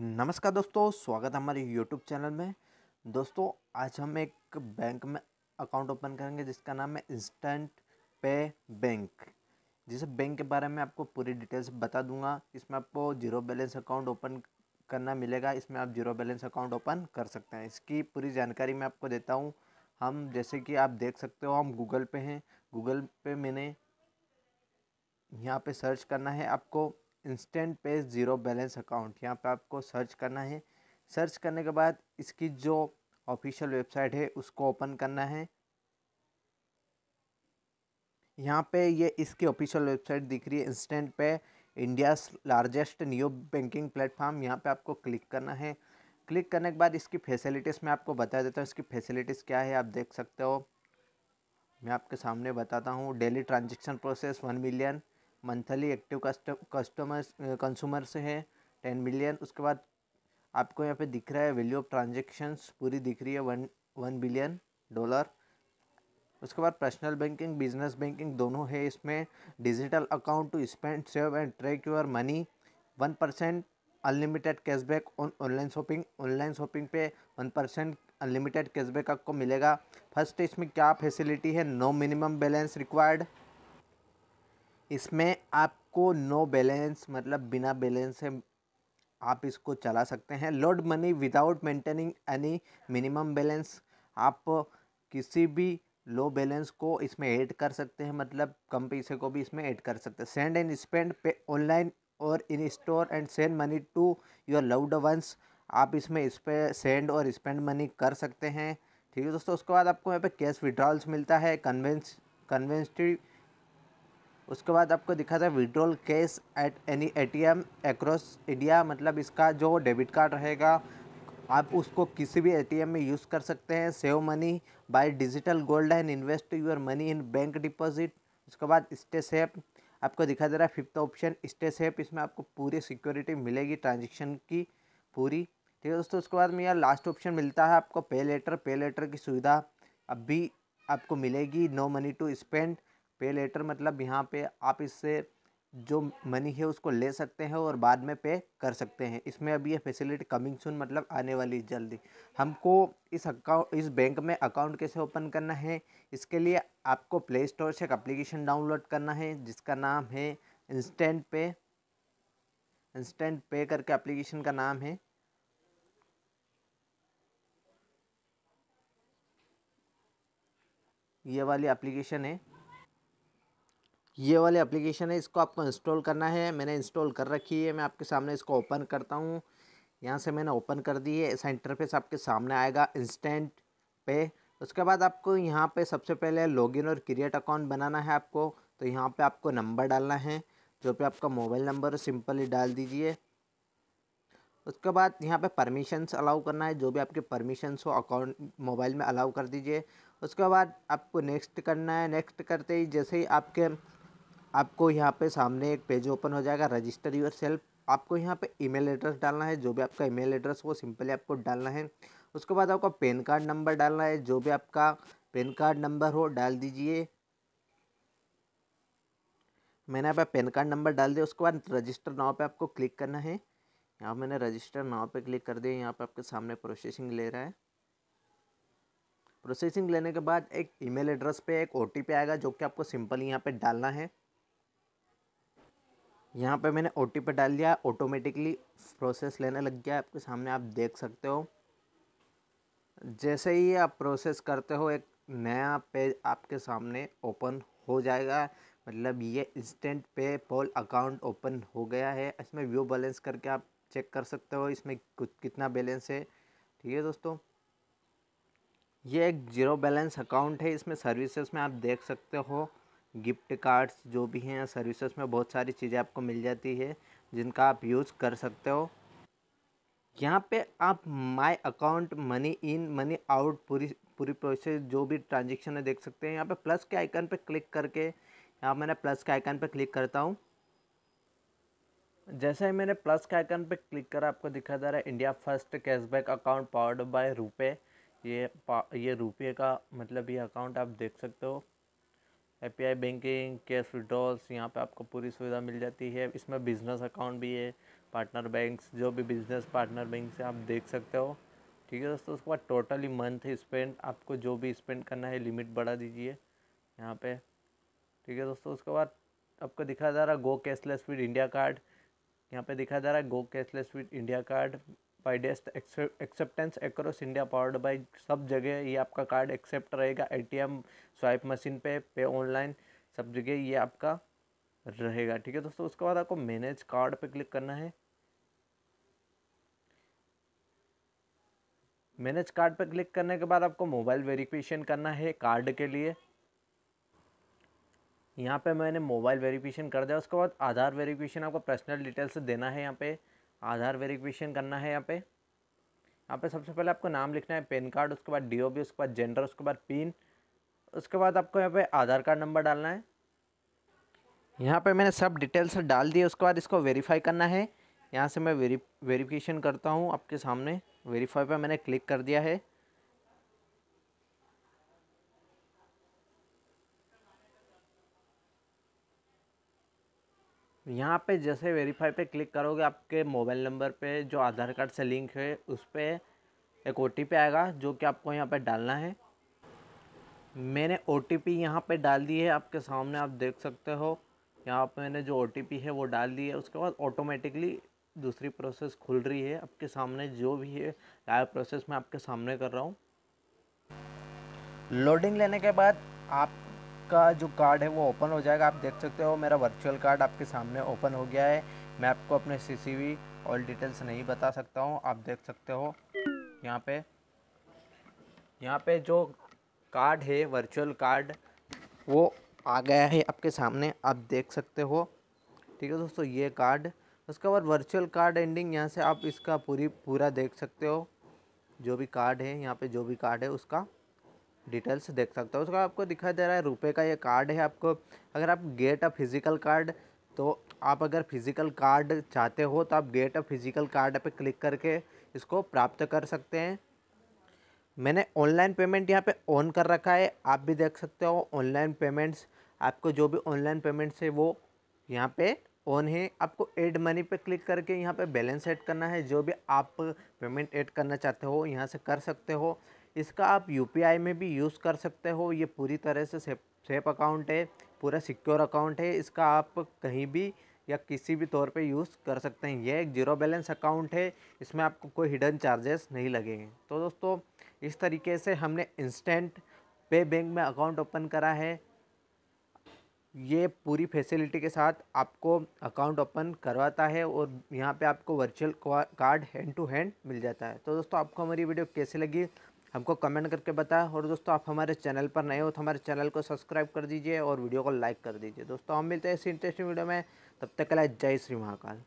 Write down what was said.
नमस्कार दोस्तों स्वागत है हमारे यूट्यूब चैनल में दोस्तों आज हम एक बैंक में अकाउंट ओपन करेंगे जिसका नाम है इंस्टेंट पे बैंक जिसे बैंक के बारे में आपको पूरी डिटेल्स बता दूंगा इसमें आपको जीरो बैलेंस अकाउंट ओपन करना मिलेगा इसमें आप जीरो बैलेंस अकाउंट ओपन कर सकते हैं इसकी पूरी जानकारी मैं आपको देता हूँ हम जैसे कि आप देख सकते हो हम गूगल पे हैं गूगल पे मैंने यहाँ पे सर्च करना है आपको इंस्टेंट पे ज़ीरो बैलेंस अकाउंट यहाँ पे आपको सर्च करना है सर्च करने के बाद इसकी जो ऑफिशियल वेबसाइट है उसको ओपन करना है यहाँ पे ये इसकी ऑफिशियल वेबसाइट दिख रही है instant pay India largest new banking platform यहाँ पे आपको क्लिक करना है क्लिक करने के बाद इसकी फैसिलिटीज़ मैं आपको बता देता हूँ इसकी फैसिलिटीज़ क्या है आप देख सकते हो मैं आपके सामने बताता हूँ daily transaction process one million monthly active customers consumers है टेन मिलियन उसके बाद आपको यहाँ पे दिख रहा है वैल्यू ऑफ ट्रांजेक्शन्स पूरी दिख रही है वन वन बिलियन डॉलर उसके बाद पर्सनल बैंकिंग बिजनेस बैंकिंग दोनों है इसमें digital account to spend save and track your money one percent unlimited cashback on online shopping online shopping पे वन परसेंट अनलिमिटेड कैशबैक आपको मिलेगा फर्स्ट इसमें क्या फैसिलिटी है नो मिनिमम बैलेंस रिक्वायर्ड इसमें आपको नो बैलेंस मतलब बिना बैलेंस है आप इसको चला सकते हैं load money without maintaining any minimum balance आप किसी भी लो बैलेंस को इसमें ऐड कर सकते हैं मतलब कम पैसे को भी इसमें ऐड कर सकते हैं send and spend pay online और in store and send money to your loved ones आप इसमें इस पर सेंड और स्पेंड मनी कर सकते हैं ठीक है दोस्तों उसके बाद आपको यहाँ पे कैश विड्रॉल्स मिलता है कन्वेंस कन्वेंसटिव उसके बाद आपको दिखा था withdrawal cash at any ATM across India मतलब इसका जो डेबिट कार्ड रहेगा आप उसको किसी भी एटीएम में यूज़ कर सकते हैं save money buy digital gold and invest your money in bank deposit उसके बाद स्टे सेप आपको दिखा दे रहा है फिफ्थ ऑप्शन स्टे सेप इसमें आपको पूरी सिक्योरिटी मिलेगी ट्रांजेक्शन की पूरी ठीक है दोस्तों उसके बाद में यार लास्ट ऑप्शन मिलता है आपको पे लेटर पे लेटर की सुविधा अब भी आपको मिलेगी no money to spend pay later मतलब यहाँ पे आप इससे जो मनी है उसको ले सकते हैं और बाद में पे कर सकते हैं इसमें अभी ये फैसिलिटी कमिंग सुन मतलब आने वाली जल्दी हमको इस अकाउंट इस बैंक में अकाउंट कैसे ओपन करना है इसके लिए आपको प्ले स्टोर से एक अप्लीकेशन डाउनलोड करना है जिसका नाम है इंस्टेंट पे इंस्टेंट पे करके अप्लीकेशन का नाम है ये वाली एप्लीकेशन है ये वाले एप्लीकेशन है इसको आपको इंस्टॉल करना है मैंने इंस्टॉल कर रखी है मैं आपके सामने इसको ओपन करता हूँ यहाँ से मैंने ओपन कर दी है ऐसा इंटरफेस आपके सामने आएगा इंस्टेंट पे उसके बाद आपको यहाँ पे सबसे पहले लॉगिन और क्रिएट अकाउंट बनाना है आपको तो यहाँ पे आपको नंबर डालना है जो पे आपका मोबाइल नंबर सिंपली डाल दीजिए उसके बाद यहाँ पे परमिशंस अलाउ करना है जो भी आपके परमिशंस हो अकाउंट मोबाइल में अलाउ कर दीजिए उसके बाद आपको नेक्स्ट करना है नेक्स्ट करते ही जैसे ही आपके आपको यहाँ पे सामने एक पेज ओपन हो जाएगा रजिस्टर योर सेल्फ आपको यहाँ पे ईमेल एड्रेस डालना है जो भी आपका ईमेल एड्रेस वो सिंपली आपको डालना है उसके बाद आपका पैन कार्ड नंबर डालना है जो भी आपका पेन कार्ड नंबर हो डाल दीजिए मैंने आप पेन कार्ड नंबर डाल दिया उसके बाद रजिस्टर नाव पर आपको क्लिक करना है यहाँ मैंने रजिस्टर नाव पर क्लिक कर दिया यहाँ पर आपके सामने प्रोसेसिंग ले रहा है प्रोसेसिंग लेने के बाद एक ईमेल एड्रेस पे एक ओ आएगा जो कि आपको सिंपल यहाँ पे डालना है यहाँ पे मैंने ओ पे डाल दिया ऑटोमेटिकली प्रोसेस लेने लग गया आपके सामने आप देख सकते हो जैसे ही आप प्रोसेस करते हो एक नया पेज आपके सामने ओपन हो जाएगा मतलब ये इंस्टेंट पे पॉल अकाउंट ओपन हो गया है इसमें व्यू बैलेंस करके आप चेक कर सकते हो इसमें कुछ कितना बैलेंस है ठीक है दोस्तों ये एक जीरो बैलेंस अकाउंट है इसमें सर्विसेज में आप देख सकते हो गिफ्ट कार्ड्स जो भी हैं सर्विसेज में बहुत सारी चीज़ें आपको मिल जाती है जिनका आप यूज़ कर सकते हो यहाँ पे आप my account money in money out पूरी पूरी प्रोसेस जो भी ट्रांजेक्शन है देख सकते हैं यहाँ पे प्लस के आइकन पे क्लिक करके यहाँ मैंने प्लस के आइकन पे क्लिक करता हूँ जैसे ही मैंने प्लस के आइकन पे क्लिक करा आपको दिखा जा रहा है India first cashback account powered by RuPay ये ये रुपये का मतलब ये अकाउंट आप देख सकते हो एपीआई बैंकिंग कैश विड्रॉल्स यहाँ पे आपको पूरी सुविधा मिल जाती है इसमें बिज़नेस अकाउंट भी है पार्टनर बैंक्स जो भी बिज़नेस पार्टनर बैंक से आप देख सकते हो ठीक है दोस्तों उसके बाद टोटली मंथ स्पेंड आपको जो भी स्पेंड करना है लिमिट बढ़ा दीजिए यहाँ पे ठीक है दोस्तों उसके बाद आपको दिखा जा रहा go cashless with India card यहाँ पर दिखा जा रहा है go cashless with India card widest acceptance across India powered by सब जगह ये आपका कार्ड एक्सेप्ट रहेगा एटीएम स्वाइप मशीन पे पे ऑनलाइन सब जगह ये आपका रहेगा ठीक है दोस्तों उसके बाद आपको मैनेज कार्ड पे क्लिक करना है मैनेज कार्ड पर क्लिक करने के बाद आपको मोबाइल वेरिफिकेशन करना है कार्ड के लिए यहाँ पे मैंने मोबाइल वेरिफिकेशन कर दिया उसके बाद आधार वेरिफिकेशन आपको पर्सनल डिटेल्स देना है यहाँ पे आधार वेरिफिकेशन करना है यहाँ पे यहाँ पे सबसे पहले आपको नाम लिखना है पेन कार्ड उसके बाद डी उसके बाद जेंडर उसके बाद पिन उसके बाद आपको यहाँ पे आधार कार्ड नंबर डालना है यहाँ पे मैंने सब डिटेल्स डाल दिए उसके बाद इसको वेरीफाई करना है यहाँ से मैं वेरी वेरीफिकेशन करता हूँ आपके सामने वेरीफाई पर मैंने क्लिक कर दिया है यहाँ पे जैसे वेरीफाई पे क्लिक करोगे आपके मोबाइल नंबर पे जो आधार कार्ड से लिंक है उस पर एक ओ आएगा जो कि आपको यहाँ पे डालना है मैंने ओ टी पी यहाँ पर डाल दी है आपके सामने आप देख सकते हो यहाँ पर मैंने जो ओ टी पी है वो डाल दी है उसके बाद ऑटोमेटिकली दूसरी प्रोसेस खुल रही है आपके सामने जो भी है लाइव प्रोसेस मैं आपके सामने कर रहा हूँ लोडिंग लेने के बाद आप आपका जो कार्ड है वो ओपन हो जाएगा आप देख सकते हो मेरा वर्चुअल कार्ड आपके सामने ओपन हो गया है मैं आपको अपने सीसीवी ऑल डिटेल्स नहीं बता सकता हूँ आप देख सकते हो यहाँ पे यहाँ पे जो कार्ड है वर्चुअल कार्ड वो आ गया है आपके सामने आप देख सकते हो ठीक है दोस्तों ये कार्ड उसके बाद वर्चुअल कार्ड एंडिंग यहाँ से आप इसका पूरी पूरा देख सकते हो जो भी कार्ड है यहाँ पे जो भी कार्ड है उसका डिटेल्स देख सकते हो उसका आपको दिखाई दे रहा है रुपए का ये कार्ड है आपको अगर आप गेट अ फिज़िकल कार्ड तो आप अगर फिज़िकल कार्ड चाहते हो तो आप गेट अ फिज़िकल कार्ड पे क्लिक करके इसको प्राप्त कर सकते हैं मैंने ऑनलाइन पेमेंट यहाँ पे ऑन कर रखा है आप भी देख सकते हो ऑनलाइन पेमेंट्स आपको जो भी ऑनलाइन पेमेंट्स है वो यहाँ पर ऑन है आपको एड मनी पर क्लिक करके यहाँ पर बैलेंस एड करना है जो भी आप पेमेंट ऐड करना चाहते हो यहाँ से कर सकते हो इसका आप यू में भी यूज़ कर सकते हो ये पूरी तरह से सेफ सेफ अकाउंट है पूरा सिक्योर अकाउंट है इसका आप कहीं भी या किसी भी तौर पे यूज़ कर सकते हैं यह एक जीरो बैलेंस अकाउंट है इसमें आपको कोई हिडन चार्जेस नहीं लगेंगे तो दोस्तों इस तरीके से हमने इंस्टेंट पे बैंक में अकाउंट ओपन करा है ये पूरी फैसिलिटी के साथ आपको अकाउंट ओपन करवाता है और यहाँ पे आपको virtual card hand to hand मिल जाता है तो दोस्तों आपको हमारी वीडियो कैसी लगी हमको कमेंट करके बताएं और दोस्तों आप हमारे चैनल पर नए हो तो हमारे चैनल को सब्सक्राइब कर दीजिए और वीडियो को लाइक कर दीजिए दोस्तों हम मिलते हैं इस इंटरेस्टिंग वीडियो में तब तक के लिए जय श्री महाकाल